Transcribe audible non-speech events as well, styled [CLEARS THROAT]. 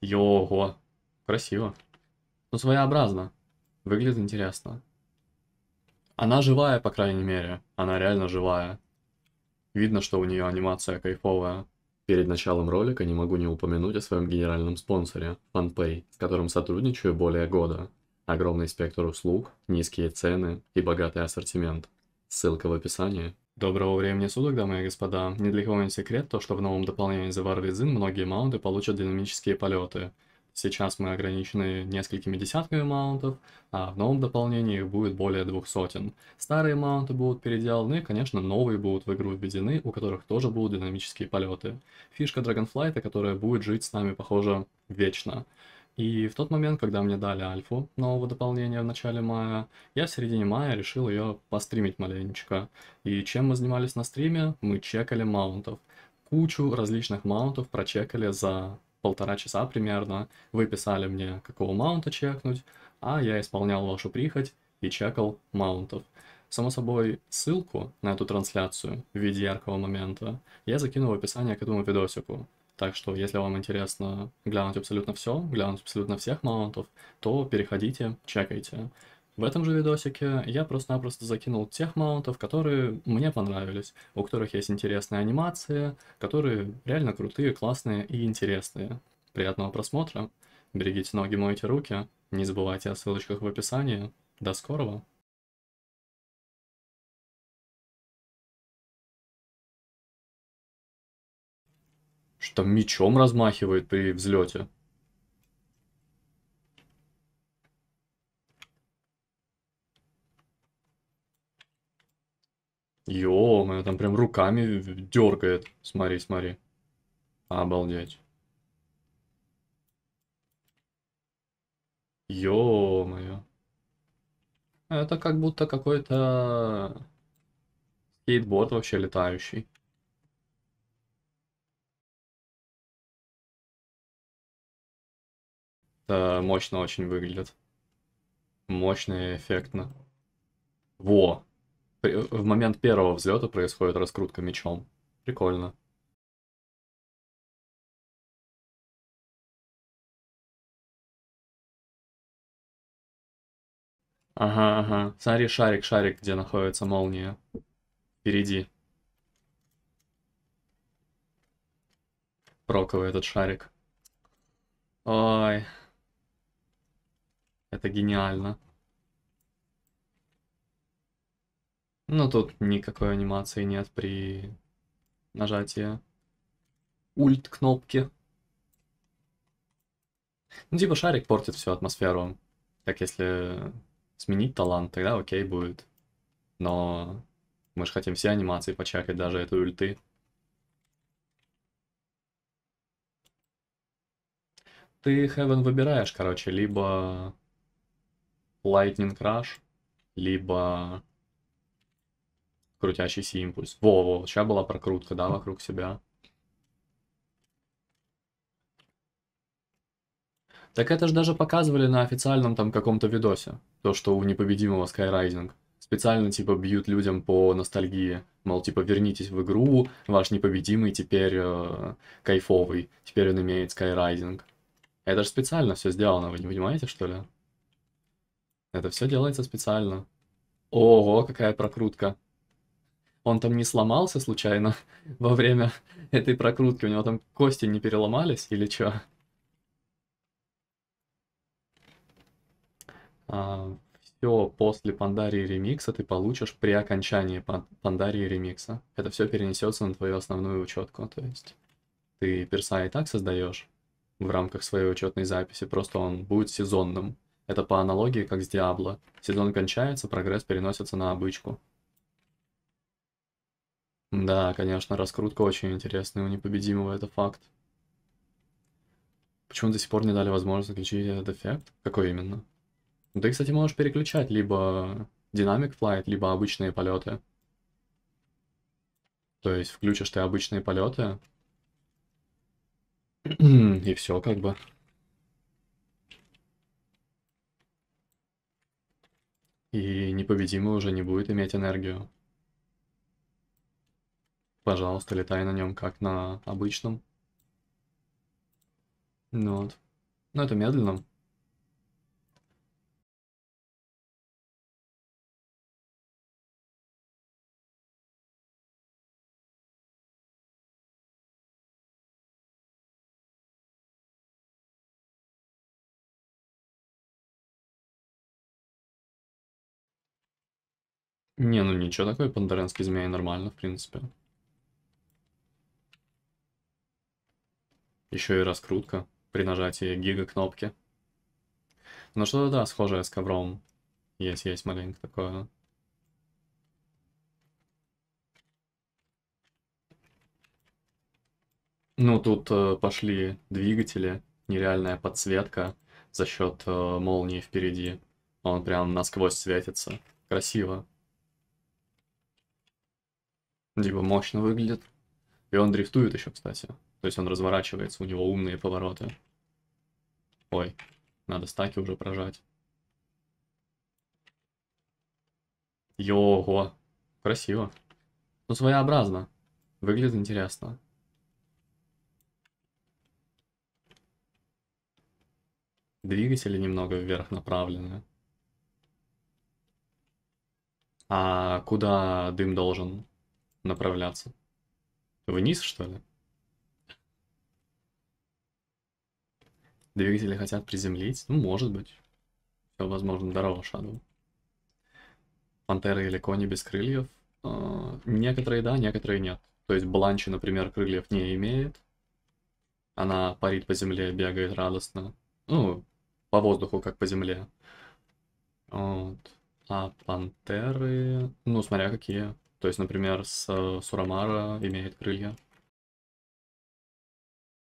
Його. Красиво. Ну, своеобразно. Выглядит интересно. Она живая, по крайней мере. Она реально живая. Видно, что у нее анимация кайфовая. Перед началом ролика не могу не упомянуть о своем генеральном спонсоре, FunPay, с которым сотрудничаю более года. Огромный спектр услуг, низкие цены и богатый ассортимент. Ссылка в описании. Доброго времени суток, дамы и господа. Ни для кого не секрет то, что в новом дополнении The War Within многие маунты получат динамические полеты. Сейчас мы ограничены несколькими десятками маунтов, а в новом дополнении их будет более двух сотен. Старые маунты будут переделаны, конечно, новые будут в игру введены, у которых тоже будут динамические полеты. Фишка Dragonflight, которая будет жить с нами, похоже, вечно. И в тот момент, когда мне дали альфу нового дополнения в начале мая, я в середине мая решил ее постримить маленечко. И чем мы занимались на стриме? Мы чекали маунтов. Кучу различных маунтов прочекали за полтора часа примерно. Вы писали мне, какого маунта чекнуть, а я исполнял вашу прихоть и чекал маунтов. Само собой, ссылку на эту трансляцию в виде яркого момента я закину в описание к этому видосику. Так что, если вам интересно глянуть абсолютно все, глянуть абсолютно всех маунтов, то переходите, чекайте. В этом же видосике я просто-напросто закинул тех маунтов, которые мне понравились, у которых есть интересная анимация, которые реально крутые, классные и интересные. Приятного просмотра, берегите ноги, мойте руки, не забывайте о ссылочках в описании. До скорого! Что там мечом размахивает при взлете. Йо, она там прям руками дергает. Смотри, смотри. Обалдеть. Ё-моё. Это как будто какой-то скейтборд вообще летающий. Это мощно очень выглядит. Мощно и эффектно. Во! В момент первого взлета происходит раскрутка мечом. Прикольно. Ага, ага. Смотри, шарик, шарик, где находится молния. Впереди. Проковый этот шарик. Ой. Это гениально. Но ну, тут никакой анимации нет при нажатии ульт кнопки. Ну типа шарик портит всю атмосферу. Так если сменить талант, тогда окей будет. Но мы же хотим все анимации почекать, даже эту ульты. Ты, Хевен, выбираешь, короче, либо Lightning Crash, либо крутящийся импульс. Во-во, сейчас была прокрутка, да, вокруг себя. Так это же даже показывали на официальном там каком-то видосе. То, что у непобедимого Skyrrising. Специально типа бьют людям по ностальгии. Мол, типа вернитесь в игру, ваш непобедимый теперь э, кайфовый. Теперь он имеет Skyrrising. Это же специально все сделано, вы не понимаете, что ли? Это все делается специально. Ого, какая прокрутка. Он там не сломался случайно [LAUGHS] во время этой прокрутки? У него там кости не переломались или что? А, все после Пандарии ремикса ты получишь при окончании Пандарии ремикса. Это все перенесется на твою основную учетку. То есть ты перса и так создаешь в рамках своей учетной записи, просто он будет сезонным. Это по аналогии, как с Диабло. Сезон кончается, прогресс переносится на обычку. Да, конечно, раскрутка очень интересная у непобедимого, это факт. Почему до сих пор не дали возможность заключить этот эффект? Какой именно? Ты, кстати, можешь переключать либо динамик флайт, либо обычные полеты. То есть включишь ты обычные полеты, [CLEARS THROAT] и все как бы. непобедимый уже не будет иметь энергию. Пожалуйста, летай на нем, как на обычном. Ну вот. Но ну, это медленно. Не, ну ничего такой пандаренский змей нормально, в принципе. Еще и раскрутка при нажатии гига кнопки. Ну что-то да, схожее с ковром. Есть, есть маленько такое. Ну, тут э, пошли двигатели, нереальная подсветка за счет э, молнии впереди. Он прям насквозь светится. Красиво. Либо мощно выглядит. И он дрифтует еще, кстати. То есть он разворачивается, у него умные повороты. Ой, надо стаки уже прожать. Його. Красиво. Ну, своеобразно. Выглядит интересно. Двигатели немного вверх направлены. А куда дым должен? направляться? Вниз, что ли? Двигатели хотят приземлить? Ну, может быть. Все возможно. Здорово, Шадоу. Пантеры или кони без крыльев? Uh, некоторые да, некоторые нет. То есть Бланчи, например, крыльев не имеет. Она парит по земле, бегает радостно. Ну, по воздуху, как по земле. Вот. А пантеры... Ну, смотря какие. То есть, например, с э, Сурамара имеет крылья.